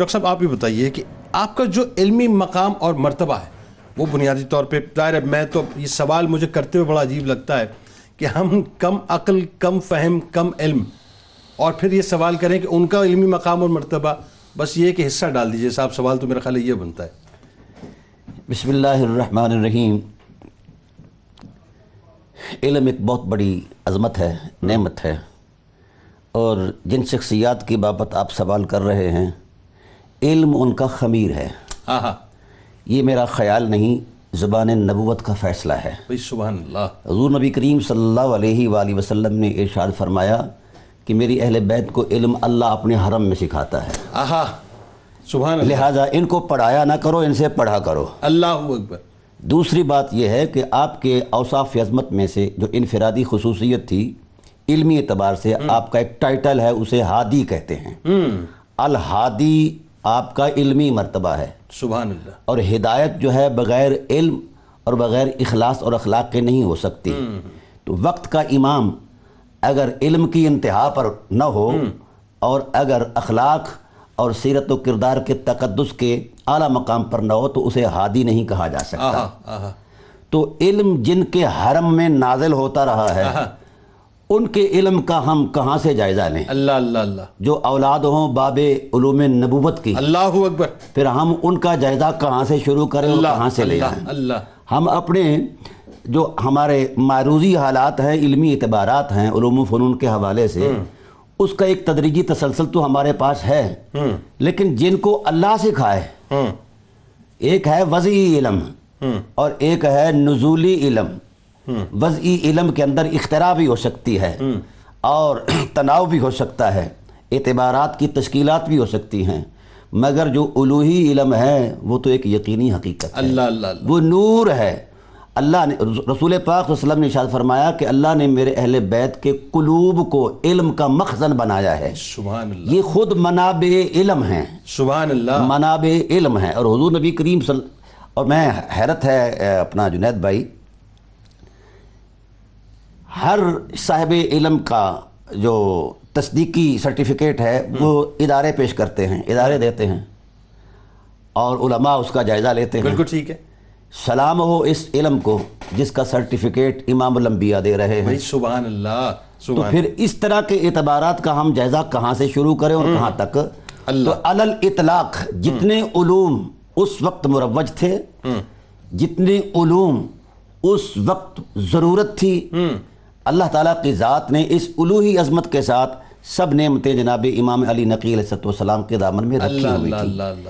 Doctor साहब आप भी बताइए कि आपका जो इलमी मकाम और मरतबा है वो बुनियादी तौर पर जाहिर है मैं तो ये सवाल मुझे करते हुए बड़ा अजीब लगता है कि हम कम अकल कम फहम कम इल्म और फिर ये सवाल करें कि उनका इलमी मकाम और मरतबा बस ये कि हिस्सा डाल दीजिए साहब सवाल तो मेरा ख्याल ये बनता है बसमीम इलम एक बहुत बड़ी अजमत है नेमत है और जिन शख्सियात की बाबत आप सवाल कर रहे हैं इल्म उनका खमीर है ये मेरा ख्याल नहीं ज़बान नबूत का फ़ैसला है हजूर नबी करीम सल्लल्लाहु अलैहि वसल्लम ने इरशाद फरमाया कि मेरी अहल बैत को इल्म अल्लाह अपने हरम में सिखाता है आहा सुबह लिहाजा इनको पढ़ाया ना करो इनसे पढ़ा करो अल्लाह दूसरी बात यह है कि आपके अवसाफ अजमत में से जो इनफरादी खसूसियत थी इल्मी एतबार से हम्म। आपका एक टाइटल है उसे हादी कहते हैं हम्म। अल हादी आपका इल्मी मरतबा है सुबह और हिदायत जो है बग़ैर इल्म और बग़ैर अखलास और अखलाक के नहीं हो सकती हम्म। तो वक्त का इमाम अगर इल्म की इंतहा पर न हो हम्म। और अगर अखलाक और सीरत व किरदार के तकदस के आला मकाम पर न हो तो उसे हादी नहीं कहा जा सकता आहा, आहा। तो इल्म जिनके हरम में नाजिल होता रहा है उनके इलम का हम कहाँ से जायज़ा लें अल्लाह अल्लाह अल्लाह जो औलाद हों बाब उलूम की अल्लाह अकबर फिर हम उनका जायज़ा कहाँ से शुरू करें कहाँ से ले जाएं अल्लाह हम अपने जो हमारे मारूजी हालात हैं इलमी अतबारात हैं ूम फ़नून के हवाले से हम्म। उसका एक तदरीजी तसलसल तो हमारे पास है हम्म। लेकिन जिनको अल्लाह सिखाए हम्म। एक है वजी इलम और एक है नजूली इलम वजी इलम के अंदर इख्तरा भी हो सकती है हम्म। और तनाव भी हो सकता है एतबारात की तश्कीलात भी हो सकती हैं मगर जो उलूही इलम है वो तो एक यकीनी हकीकत अल्लाह अल्लाह वो नूर है अल्लाह ने रसूल पाक वसलम ने शाद फरमाया कि अल्लाह ने मेरे अहल बैत के कुलूब को इल्म का मखजन बनाया है सुबह ये खुद मनाब इलम है सुबह मनाब इलम है और हजूर नबी करीम सल और मैं हैरत है अपना जुनेद भाई हर साहब इलम का जो तस्दीकी सर्टिफिकेट है वो इदारे पेश करते हैं इदारे देते हैं और उलमा उसका जायज़ा लेते हैं बिल्कुल ठीक है सलाम हो इस इलम को जिसका सर्टिफिकेट इमाम लम्बिया दे रहे हैं सुबह अल्लाह तो फिर इस तरह के एतबार का हम जायज़ा कहाँ से शुरू करें और हम्म। कहाँ तक तो अलल इतलाक जितने हम्म। उलूम उस वक्त मुरवज थे हम्म। जितने उलूम उस वक्त ज़रूरत थी अल्लाह ताला की ज़ात ने इस उलूही अजमत के साथ सब नेमतें जनाब इमाम अली नक़ी सतम के दामन में रखी हुई थी